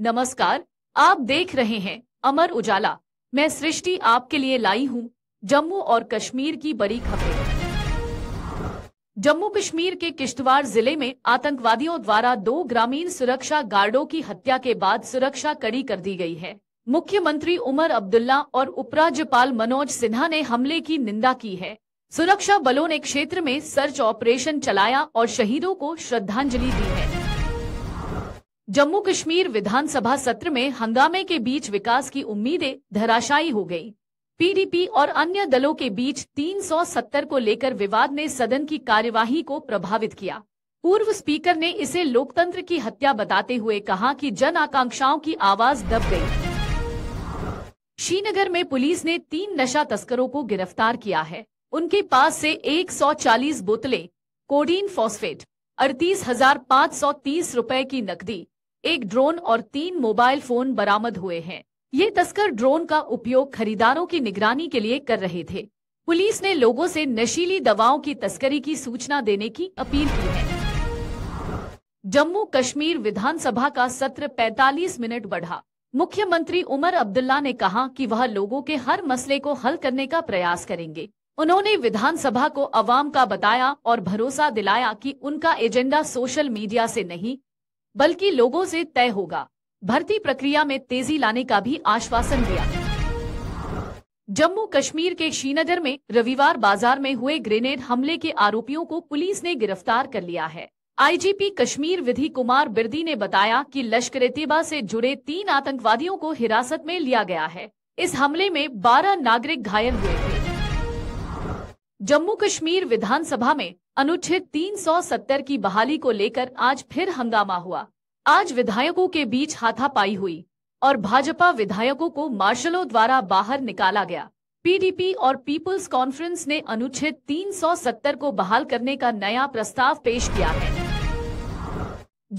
नमस्कार आप देख रहे हैं अमर उजाला मैं सृष्टि आपके लिए लाई हूं जम्मू और कश्मीर की बड़ी खबरें जम्मू कश्मीर के किश्तवाड़ जिले में आतंकवादियों द्वारा दो ग्रामीण सुरक्षा गार्डों की हत्या के बाद सुरक्षा कड़ी कर दी गई है मुख्यमंत्री उमर अब्दुल्ला और उपराज्यपाल मनोज सिन्हा ने हमले की निंदा की है सुरक्षा बलों ने क्षेत्र में सर्च ऑपरेशन चलाया और शहीदों को श्रद्धांजलि दी है जम्मू कश्मीर विधानसभा सत्र में हंगामे के बीच विकास की उम्मीदें धराशायी हो गयी पीडीपी और अन्य दलों के बीच 370 को लेकर विवाद ने सदन की कार्यवाही को प्रभावित किया पूर्व स्पीकर ने इसे लोकतंत्र की हत्या बताते हुए कहा कि जन आकांक्षाओं की आवाज दब गई श्रीनगर में पुलिस ने तीन नशा तस्करों को गिरफ्तार किया है उनके पास से 140 बोतलें कोडीन फॉस्फेट अड़तीस हजार पाँच सौ तीस रूपए की नकदी एक ड्रोन और तीन मोबाइल फोन बरामद हुए हैं ये तस्कर ड्रोन का उपयोग खरीदारों की निगरानी के लिए कर रहे थे पुलिस ने लोगों से नशीली दवाओं की तस्करी की सूचना देने की अपील की है जम्मू कश्मीर विधानसभा का सत्र 45 मिनट बढ़ा मुख्यमंत्री उमर अब्दुल्ला ने कहा कि वह लोगों के हर मसले को हल करने का प्रयास करेंगे उन्होंने विधानसभा को अवाम का बताया और भरोसा दिलाया कि उनका एजेंडा सोशल मीडिया से नहीं बल्कि लोगों से तय होगा भर्ती प्रक्रिया में तेजी लाने का भी आश्वासन दिया जम्मू कश्मीर के श्रीनगर में रविवार बाजार में हुए ग्रेनेड हमले के आरोपियों को पुलिस ने गिरफ्तार कर लिया है आईजीपी कश्मीर विधि कुमार बिरदी ने बताया कि लश्कर तिबा से जुड़े तीन आतंकवादियों को हिरासत में लिया गया है इस हमले में 12 नागरिक घायल हुए थे जम्मू कश्मीर विधानसभा में अनुच्छेद 370 की बहाली को लेकर आज फिर हंगामा हुआ आज विधायकों के बीच हाथापाई हुई और भाजपा विधायकों को मार्शलों द्वारा बाहर निकाला गया पीडीपी और पीपुल्स कॉन्फ्रेंस ने अनुच्छेद 370 को बहाल करने का नया प्रस्ताव पेश किया है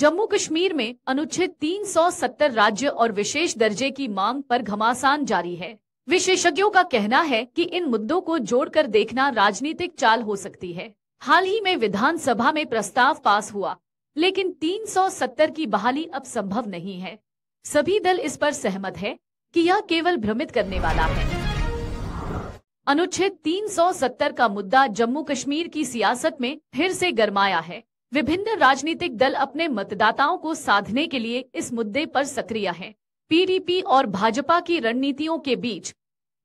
जम्मू कश्मीर में अनुच्छेद 370 राज्य और विशेष दर्जे की मांग पर घमासान जारी है विशेषज्ञों का कहना है कि इन मुद्दों को जोड़कर देखना राजनीतिक चाल हो सकती है हाल ही में विधानसभा में प्रस्ताव पास हुआ लेकिन 370 की बहाली अब संभव नहीं है सभी दल इस पर सहमत है कि यह केवल भ्रमित करने वाला है अनुच्छेद 370 का मुद्दा जम्मू कश्मीर की सियासत में फिर से गरमाया है विभिन्न राजनीतिक दल अपने मतदाताओं को साधने के लिए इस मुद्दे पर सक्रिय हैं। पीडीपी और भाजपा की रणनीतियों के बीच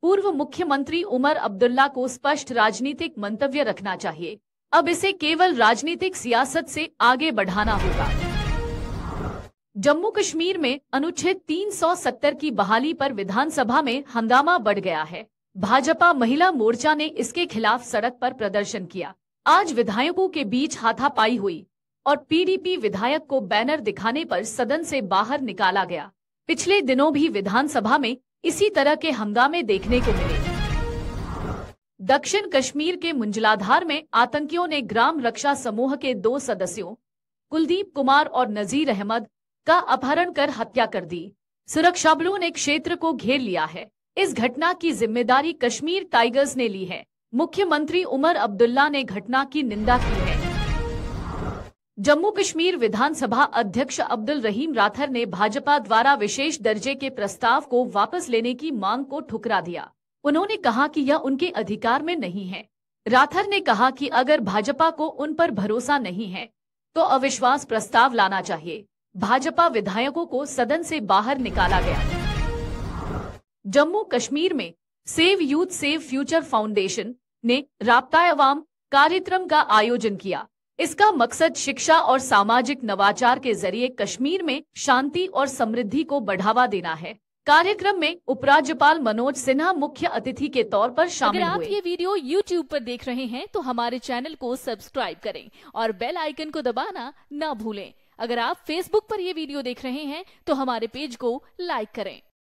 पूर्व मुख्यमंत्री उमर अब्दुल्ला को स्पष्ट राजनीतिक मंतव्य रखना चाहिए अब इसे केवल राजनीतिक सियासत से आगे बढ़ाना होगा जम्मू कश्मीर में अनुच्छेद 370 की बहाली पर विधानसभा में हंगामा बढ़ गया है भाजपा महिला मोर्चा ने इसके खिलाफ सड़क पर प्रदर्शन किया आज विधायकों के बीच हाथापाई हुई और पीडीपी विधायक को बैनर दिखाने पर सदन से बाहर निकाला गया पिछले दिनों भी विधानसभा में इसी तरह के हंगामे देखने को मिले दक्षिण कश्मीर के मुंजलाधार में आतंकियों ने ग्राम रक्षा समूह के दो सदस्यों कुलदीप कुमार और नजीर अहमद का अपहरण कर हत्या कर दी सुरक्षा बलों ने क्षेत्र को घेर लिया है इस घटना की जिम्मेदारी कश्मीर टाइगर्स ने ली है मुख्यमंत्री उमर अब्दुल्ला ने घटना की निंदा की जम्मू कश्मीर विधानसभा अध्यक्ष अब्दुल रहीम राथर ने भाजपा द्वारा विशेष दर्जे के प्रस्ताव को वापस लेने की मांग को ठुकरा दिया उन्होंने कहा कि यह उनके अधिकार में नहीं है राथर ने कहा कि अगर भाजपा को उन पर भरोसा नहीं है तो अविश्वास प्रस्ताव लाना चाहिए भाजपा विधायकों को सदन से बाहर निकाला गया जम्मू कश्मीर में save youth save future foundation ने राबता अवाम कार्यक्रम का आयोजन किया इसका मकसद शिक्षा और सामाजिक नवाचार के जरिए कश्मीर में शांति और समृद्धि को बढ़ावा देना है कार्यक्रम में उपराज्यपाल मनोज सिन्हा मुख्य अतिथि के तौर पर शामिल अगर आप हुए। ये वीडियो YouTube पर देख रहे हैं तो हमारे चैनल को सब्सक्राइब करें और बेल आइकन को दबाना ना भूलें अगर आप Facebook पर ये वीडियो देख रहे हैं तो हमारे पेज को लाइक करें